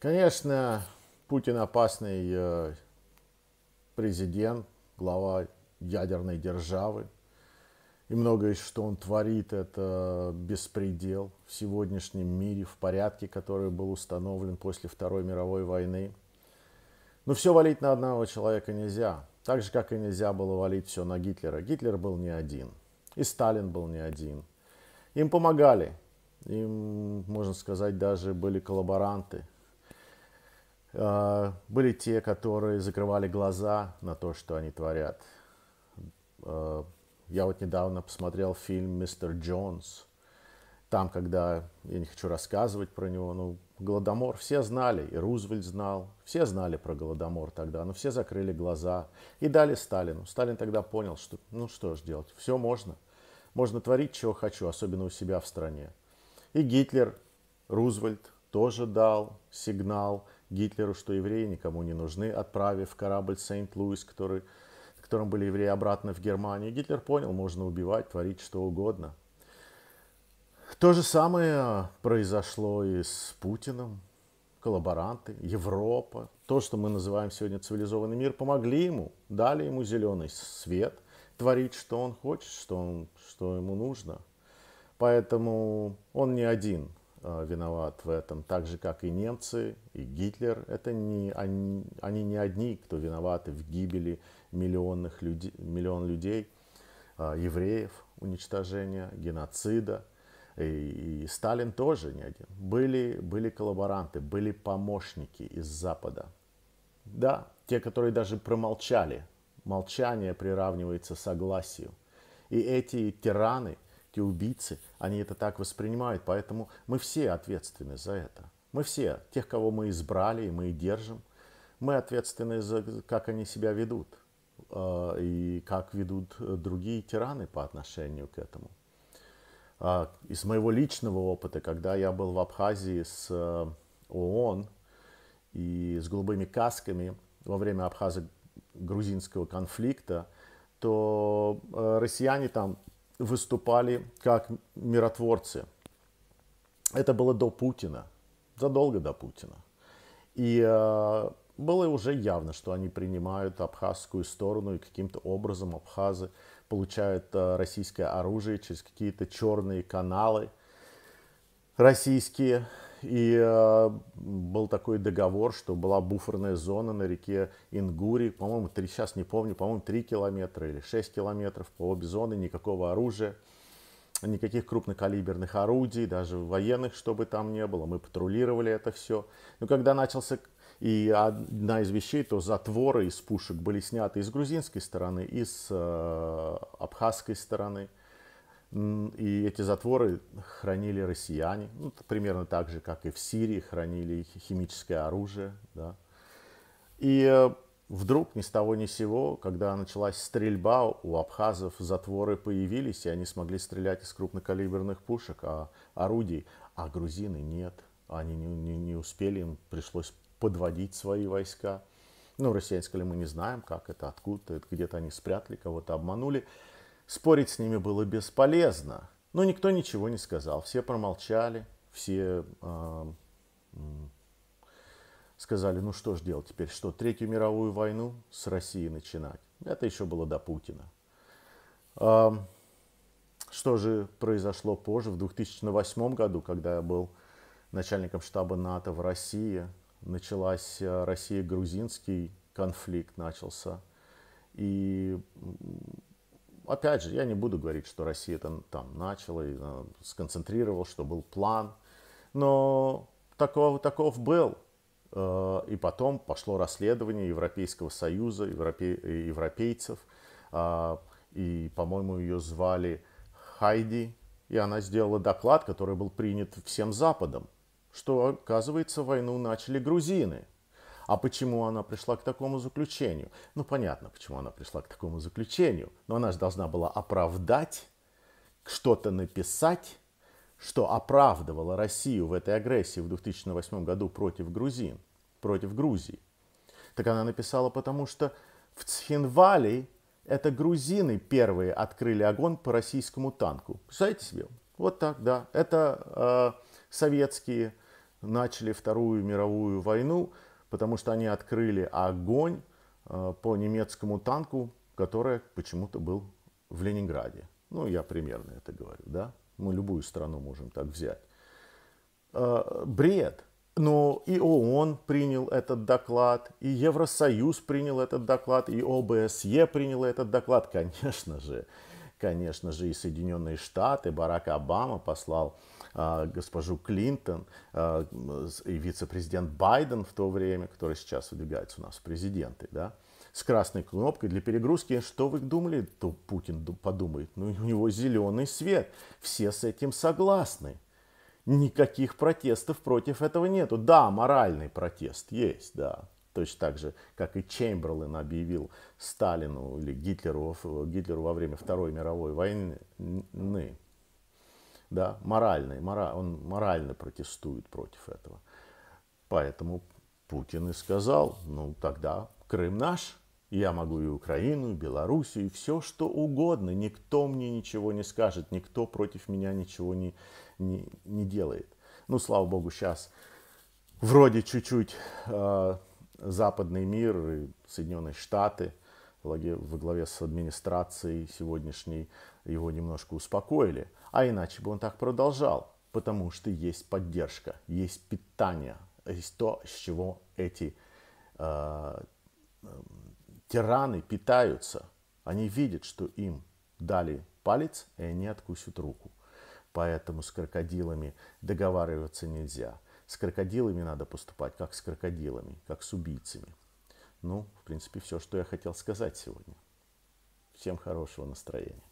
Конечно, Путин опасный э, президент, глава ядерной державы. И многое, что он творит, это беспредел в сегодняшнем мире, в порядке, который был установлен после Второй мировой войны. Но все валить на одного человека нельзя. Так же, как и нельзя было валить все на Гитлера. Гитлер был не один. И Сталин был не один. Им помогали. Им, можно сказать, даже были коллаборанты а, были те, которые закрывали глаза на то, что они творят. А, я вот недавно посмотрел фильм «Мистер Джонс». Там, когда, я не хочу рассказывать про него, ну, Голодомор все знали, и Рузвельт знал, все знали про Голодомор тогда, но все закрыли глаза и дали Сталину. Сталин тогда понял, что ну что ж делать, все можно. Можно творить, чего хочу, особенно у себя в стране. И Гитлер, Рузвельт тоже дал сигнал – Гитлеру, что евреи никому не нужны, отправив корабль Сент-Луис, который, в были евреи, обратно в Германию. Гитлер понял, можно убивать, творить что угодно. То же самое произошло и с Путиным. Коллаборанты, Европа, то, что мы называем сегодня цивилизованный мир, помогли ему, дали ему зеленый свет, творить, что он хочет, что, он, что ему нужно. Поэтому он не один. Э, виноват в этом, так же как и немцы, и Гитлер. Это не, они, они не одни, кто виноваты в гибели миллионных людей, миллион людей, э, евреев, уничтожения, геноцида. И, и Сталин тоже не один. Были, были коллаборанты, были помощники из Запада. Да, те, которые даже промолчали. Молчание приравнивается согласию. И эти тираны – все-таки убийцы, они это так воспринимают, поэтому мы все ответственны за это. Мы все, тех, кого мы избрали и мы и держим, мы ответственны за как они себя ведут а, и как ведут э, другие тираны по отношению к этому. А, из моего личного опыта, когда я был в Абхазии с э, ООН и с голубыми касками во время абхазо-грузинского конфликта, то э, россияне там выступали как миротворцы. Это было до Путина, задолго до Путина. И э, было уже явно, что они принимают абхазскую сторону и каким-то образом абхазы получают э, российское оружие через какие-то черные каналы российские. И э, был такой договор, что была буферная зона на реке Ингури, по-моему, три, сейчас не помню, по-моему, 3 километра или 6 километров по обе зоны, никакого оружия, никаких крупнокалиберных орудий, даже военных, чтобы там не было. Мы патрулировали это все. Но когда начался и одна из вещей, то затворы из пушек были сняты из грузинской стороны, из э, абхазской стороны – и эти затворы хранили россияне, ну, примерно так же, как и в Сирии хранили химическое оружие. Да. И э, вдруг ни с того ни с сего, когда началась стрельба, у абхазов затворы появились, и они смогли стрелять из крупнокалиберных пушек, а орудий, а грузины нет. Они не, не, не успели, им пришлось подводить свои войска. Ну, россияне сказали, мы не знаем, как это, откуда это, где-то они спрятали, кого-то обманули. Спорить с ними было бесполезно, но никто ничего не сказал. Все промолчали, все э, сказали, ну что ж делать теперь, что, Третью мировую войну с Россией начинать? Это еще было до Путина. Э, что же произошло позже, в 2008 году, когда я был начальником штаба НАТО в России, начался а, Россия-грузинский конфликт начался. И опять же, я не буду говорить, что Россия это там начала и а, сконцентрировал, что был план, но таков, таков был. А, и потом пошло расследование Европейского Союза, европе, э, европейцев, а, и, по-моему, ее звали Хайди, и она сделала доклад, который был принят всем Западом, что, оказывается, войну начали грузины – а почему она пришла к такому заключению? Ну, понятно, почему она пришла к такому заключению. Но она же должна была оправдать, что-то написать, что оправдывало Россию в этой агрессии в 2008 году против Грузин, против Грузии. Так она написала, потому что в Цхинвале это грузины первые открыли огонь по российскому танку. Представляете себе? Вот так, да. Это э, советские начали Вторую мировую войну потому что они открыли огонь э, по немецкому танку, который почему-то был в Ленинграде. Ну, я примерно это говорю, да? Мы любую страну можем так взять. Э, бред. Но и ООН принял этот доклад, и Евросоюз принял этот доклад, и ОБСЕ принял этот доклад, конечно же конечно же, и Соединенные Штаты. Барак Обама послал э, госпожу Клинтон э, и вице-президент Байден в то время, который сейчас выдвигается у нас в президенты, да, с красной кнопкой для перегрузки. Что вы думали, то Путин подумает, ну у него зеленый свет, все с этим согласны. Никаких протестов против этого нету. Да, моральный протест есть, да, Точно так же, как и Чемберлен объявил Сталину или Гитлеру, э, Гитлеру во время Второй мировой войны, да, моральный, мора, он морально протестует против этого. Поэтому Путин и сказал, ну тогда Крым наш, я могу и Украину, и Белоруссию, и все что угодно. Никто мне ничего не скажет, никто против меня ничего не, не, не делает. Ну, слава богу, сейчас вроде чуть-чуть э, западный мир и Соединенные Штаты во главе с администрацией сегодняшней его немножко успокоили. А иначе бы он так продолжал, потому что есть поддержка, есть питание, есть то, с чего эти э, э тираны питаются. Они видят, что им дали палец, и они откусят руку. Поэтому с крокодилами договариваться нельзя. С крокодилами надо поступать, как с крокодилами, как с убийцами. Ну, в принципе, все, что я хотел сказать сегодня. Всем хорошего настроения.